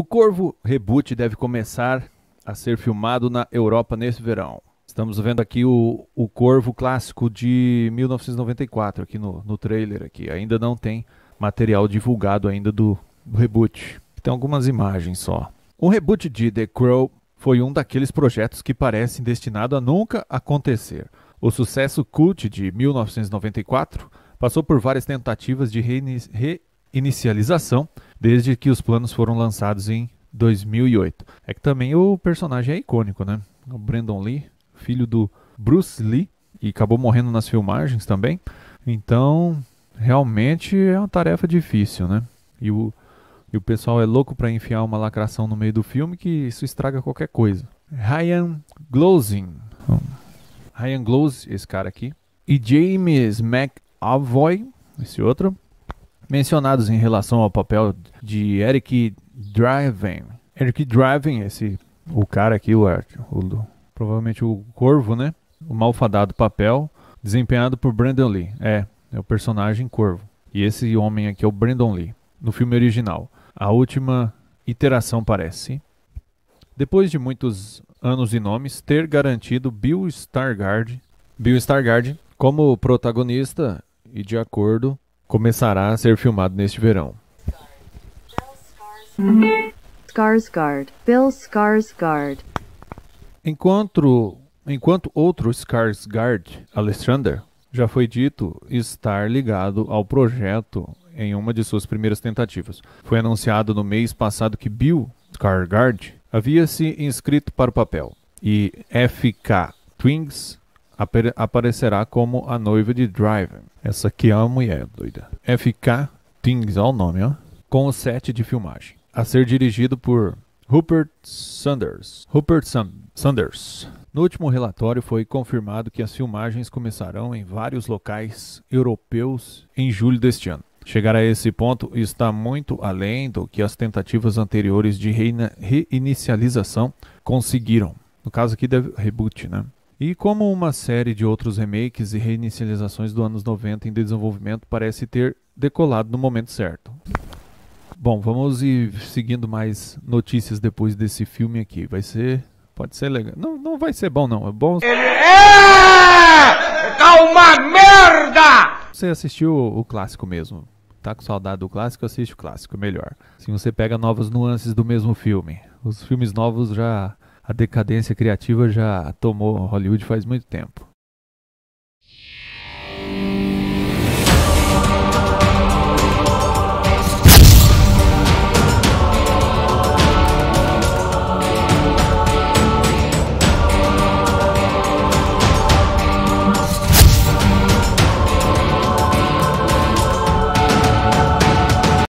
O Corvo Reboot deve começar a ser filmado na Europa nesse verão. Estamos vendo aqui o, o Corvo clássico de 1994 aqui no, no trailer aqui. Ainda não tem material divulgado ainda do, do reboot. Tem algumas imagens só. O reboot de The Crow foi um daqueles projetos que parecem destinado a nunca acontecer. O sucesso cult de 1994 passou por várias tentativas de reinici inicialização, desde que os planos foram lançados em 2008. É que também o personagem é icônico, né? O Brandon Lee, filho do Bruce Lee, e acabou morrendo nas filmagens também. Então, realmente é uma tarefa difícil, né? E o, e o pessoal é louco para enfiar uma lacração no meio do filme que isso estraga qualquer coisa. Ryan Glosing. Ryan Glose, esse cara aqui. E James McAvoy, esse outro mencionados em relação ao papel de Eric Driven. Eric Driven, esse o cara aqui, o, o provavelmente o Corvo, né? O malfadado papel desempenhado por Brandon Lee. É, é o personagem Corvo. E esse homem aqui é o Brandon Lee, no filme original. A última iteração parece. Depois de muitos anos e nomes, ter garantido Bill Stargard, Bill Stargard como protagonista e de acordo começará a ser filmado neste verão. Skarsgård, Bill Skarsgård. Enquanto, enquanto outro Skarsgård, Alexander, já foi dito estar ligado ao projeto em uma de suas primeiras tentativas. Foi anunciado no mês passado que Bill Skarsgård havia se inscrito para o papel e FK Twins aparecerá como a noiva de Driver. Essa aqui é uma mulher doida. FK Things, olha o nome, ó. Com o set de filmagem. A ser dirigido por Rupert Sanders. Rupert Sam Sanders. No último relatório foi confirmado que as filmagens começarão em vários locais europeus em julho deste ano. Chegar a esse ponto está muito além do que as tentativas anteriores de reinicialização conseguiram. No caso aqui, deve, reboot, né? E como uma série de outros remakes e reinicializações do anos 90 em desenvolvimento parece ter decolado no momento certo. Bom, vamos ir seguindo mais notícias depois desse filme aqui. Vai ser. Pode ser legal. Não, não vai ser bom, não. É bom. é! Tá uma merda! Você assistiu o clássico mesmo. Tá com saudade do clássico? Assiste o clássico, é melhor. Assim você pega novas nuances do mesmo filme. Os filmes novos já a decadência criativa já tomou Hollywood faz muito tempo.